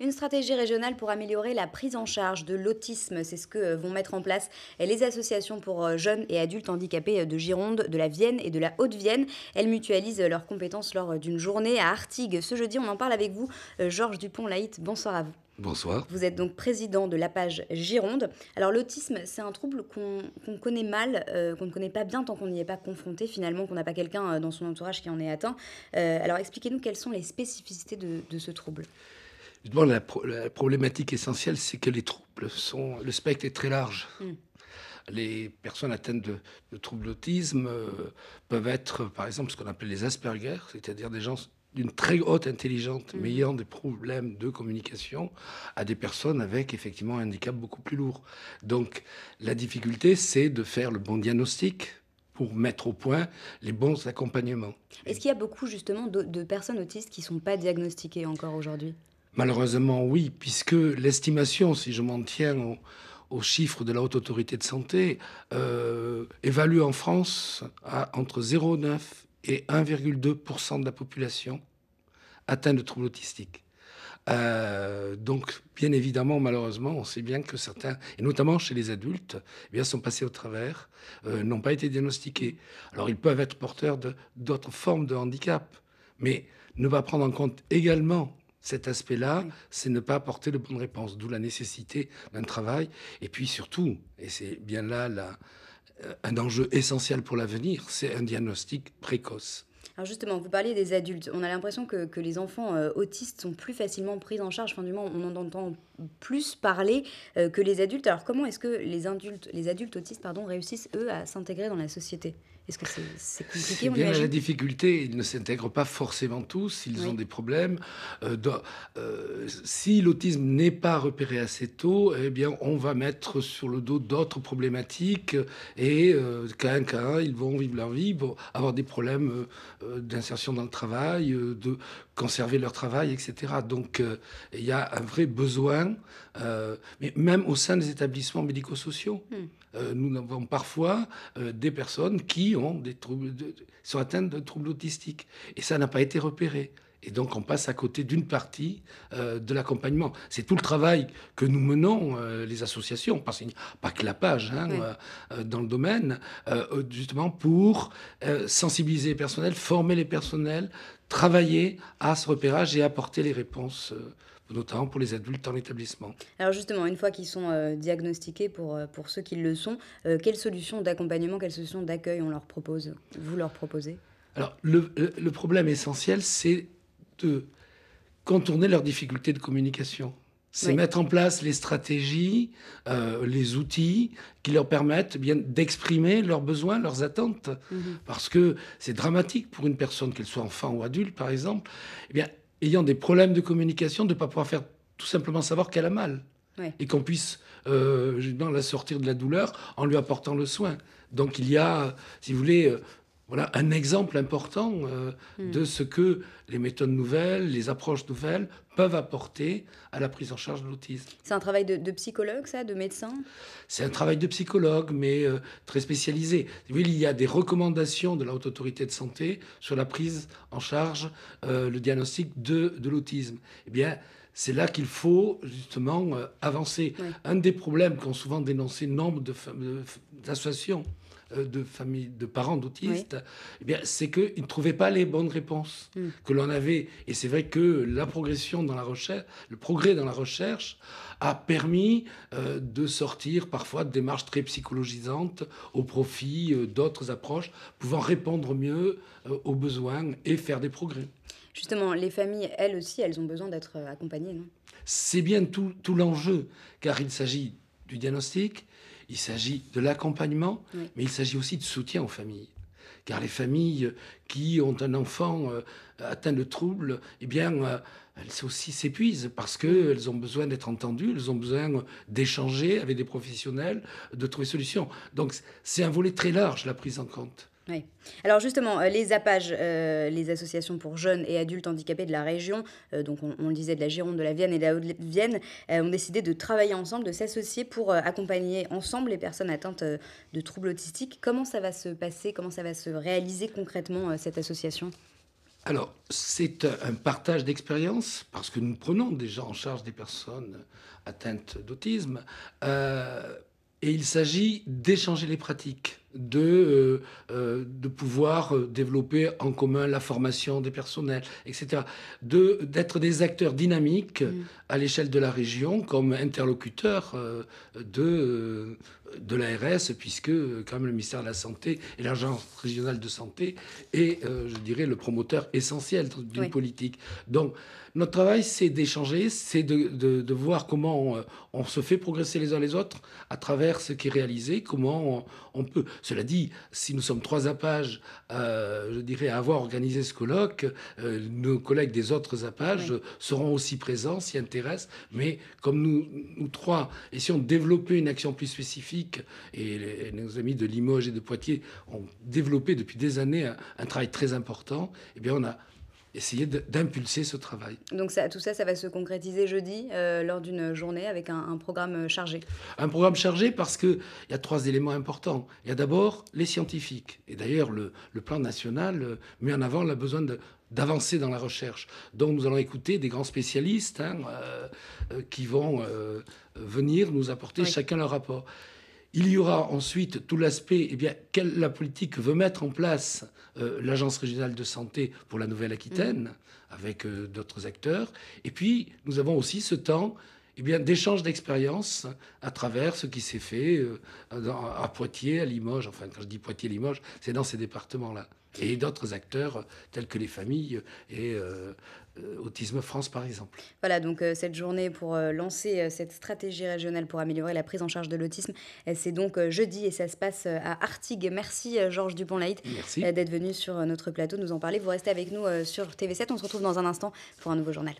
Une stratégie régionale pour améliorer la prise en charge de l'autisme, c'est ce que euh, vont mettre en place les associations pour euh, jeunes et adultes handicapés euh, de Gironde, de la Vienne et de la Haute-Vienne. Elles mutualisent leurs compétences lors d'une journée à Artigues. Ce jeudi, on en parle avec vous, Georges Dupont-Laït. Bonsoir à vous. Bonsoir. Vous êtes donc président de la page Gironde. Alors l'autisme, c'est un trouble qu'on connaît mal, qu'on ne connaît pas bien tant qu'on n'y est pas confronté finalement, qu'on n'a pas quelqu'un dans son entourage qui en est atteint. alors expliquez-nous quelles sont les spécificités de ce trouble la, la, problématique essentielle, c'est que les troubles sont. Le spectre est très large. Mm. Les personnes atteintes de, de troubles d'autisme euh, peuvent être, par exemple, ce qu'on appelle les Asperger, c'est-à-dire des gens d'une très haute intelligence, mm. mais ayant des problèmes de communication, à des personnes avec effectivement un handicap beaucoup plus lourd. Donc, la difficulté, c'est de faire le bon diagnostic, pour mettre au point les bons accompagnements. Est-ce qu'il y a beaucoup justement de, de personnes autistes qui ne sont pas diagnostiquées encore aujourd'hui Malheureusement, oui, puisque l'estimation, si je m'en tiens aux, chiffres de la Haute Autorité de Santé, euh, évalue en France à entre 0,9 et 1,2 de la population atteinte de troubles autistiques. Euh, donc, bien évidemment, malheureusement, on sait bien que certains, et notamment chez les adultes, eh bien, sont passés au travers, euh, n'ont pas été diagnostiqués. Alors, ils peuvent être porteurs d'autres formes de handicap, mais ne pas prendre en compte également cet aspect-là, c'est ne pas apporter de bonnes réponses, d'où la nécessité d'un travail. Et puis surtout, et c'est bien là euh, un enjeu essentiel pour l'avenir, c'est un diagnostic précoce. Alors justement, vous parlez des adultes. On a l'impression que, les enfants euh, autistes sont plus facilement pris en charge. Enfin, on en entend plus parler euh, que les adultes. Alors comment est-ce que les adultes, les adultes autistes pardon, réussissent, eux, à s'intégrer dans la société c'est bien la difficulté, ils ne s'intègrent pas forcément tous, ils ont des problèmes. Euh, euh, si l'autisme n'est pas repéré assez tôt, eh bien, on va mettre sur le dos d'autres problématiques et euh, ils vont vivre leur vie, avoir des problèmes euh, d'insertion dans le travail, de conserver leur travail, etc. Donc, il y a un vrai besoin, même au sein des établissements médico-sociaux. Hmm. Euh, nous avons parfois euh, des personnes qui ont sont atteintes de troubles autistiques. Et ça n'a pas été repéré. Et donc on passe à côté d'une partie euh, de l'accompagnement. C'est tout le travail que nous menons, les associations, parce qu'il n'y a pas que la page hein, dans le domaine, justement pour sensibiliser les personnels, former les personnels, travailler à ce repérage et apporter les réponses notamment pour les adultes en établissement. Alors justement, une fois qu'ils sont euh, diagnostiqués, pour, euh, pour ceux qui le sont, euh, quelles solutions d'accompagnement, quelles solutions d'accueil on leur propose, vous leur proposez Alors le, problème essentiel, c'est de contourner leurs difficultés de communication. C'est mettre en place les stratégies, les outils qui leur permettent bien d'exprimer leurs besoins, leurs attentes. Mmh Parce que c'est dramatique pour une personne, qu'elle soit enfant ou adulte par exemple, eh bien, ayant des problèmes de communication de ne pas pouvoir faire tout simplement savoir qu'elle a mal. Et qu'on puisse euh, justement, la sortir de la douleur en lui apportant le soin. Donc il y a, si vous voulez, euh, voilà un exemple important euh, hmm. de ce que les méthodes nouvelles, les approches nouvelles peuvent apporter à la prise en charge de l'autisme. C'est un travail de, psychologue, ça, de médecin C'est un travail de psychologue, mais euh, très spécialisé. Il y a des recommandations de la Haute Autorité de Santé sur la prise en charge, euh, le diagnostic de, l'autisme. Eh bien, c'est là qu'il faut justement avancer. Un des problèmes qu'ont souvent dénoncé nombre d'associations. Euh, de familles, de parents d'autistes, eh bien, c'est qu'ils ne trouvaient pas les bonnes réponses hmm. que l'on avait. Et c'est vrai que la progression dans la recherche, le progrès dans la recherche a permis euh, de sortir parfois de démarches très psychologisantes au profit euh, d'autres approches pouvant répondre mieux aux besoins et faire des progrès. Justement, les familles, elles aussi, elles ont besoin d'être accompagnées, non C'est bien tout l'enjeu, car il s'agit du diagnostic, il s'agit de l'accompagnement, mais il s'agit aussi de soutien aux familles. Car les familles euh, qui ont un enfant euh, atteint de troubles, eh bien, euh, elles aussi s'épuisent parce qu'elles ont besoin d'être entendues, elles ont besoin d'échanger avec des professionnels, de trouver solution. Donc, c'est un volet très large, la prise en compte. Oui. Alors justement, euh, les APAGE, euh, les associations pour jeunes et adultes handicapés de la région, euh, donc on, le disait de la Gironde, de la Vienne et de la Haute-Vienne, ont décidé de travailler ensemble, de s'associer pour accompagner ensemble les personnes atteintes de troubles autistiques. Comment ça va se passer Comment ça va se réaliser concrètement cette association alors, c'est un partage d'expérience, parce que nous prenons déjà en charge des personnes atteintes d'autisme, et il s'agit d'échanger les pratiques de, euh, euh, de pouvoir euh, développer en commun la formation des personnels, etc. D'être des acteurs dynamiques mm. à l'échelle de la région comme interlocuteurs de, la l'ARS, puisque quand le ministère de la Santé et l'Agence régionale de santé est, je dirais, le promoteur essentiel d'une politique. Donc, notre travail, c'est d'échanger, c'est de, voir comment on, se fait progresser les uns les autres à travers ce qui est réalisé, comment on peut cela dit, si nous sommes trois APAGE, euh, je dirais, à avoir organisé ce colloque, euh, nos collègues des autres APAGE seront aussi présents, s'y intéressent. Mais comme nous, nous trois si on développer une action plus spécifique, et, nos amis de Limoges et de Poitiers ont développé depuis des années un, un travail très important, eh bien on a essayer d'impulser ce travail. Donc ça, tout ça, ça va se concrétiser jeudi euh, lors d'une journée avec un, programme euh, chargé. Un programme chargé parce qu'il y a trois éléments importants. Il y a d'abord les scientifiques. Et d'ailleurs, le, plan national euh, met en avant la besoin d'avancer dans la recherche. Donc nous allons écouter des grands spécialistes hein, qui vont venir nous apporter chacun leur rapport. Il y aura ensuite tout l'aspect eh bien, quelle la politique veut mettre en place euh, l'Agence régionale de santé pour la Nouvelle-Aquitaine, avec euh, d'autres acteurs. Et puis, nous avons aussi ce temps eh bien, d'échanges d'expériences à travers ce qui s'est fait euh, à Poitiers, à Limoges. Enfin, quand je dis Poitiers, Limoges, c'est dans ces départements-là. Et d'autres acteurs euh, tels que les familles euh, et Autisme France, par exemple. Voilà, donc cette journée pour lancer cette stratégie régionale pour améliorer la prise en charge de l'autisme, c'est donc jeudi et ça se passe à Artigues. Merci Georges Dupont-Laït d'être venu sur notre plateau nous en parler. Vous restez avec nous sur TV7. On se retrouve dans un instant pour un nouveau journal.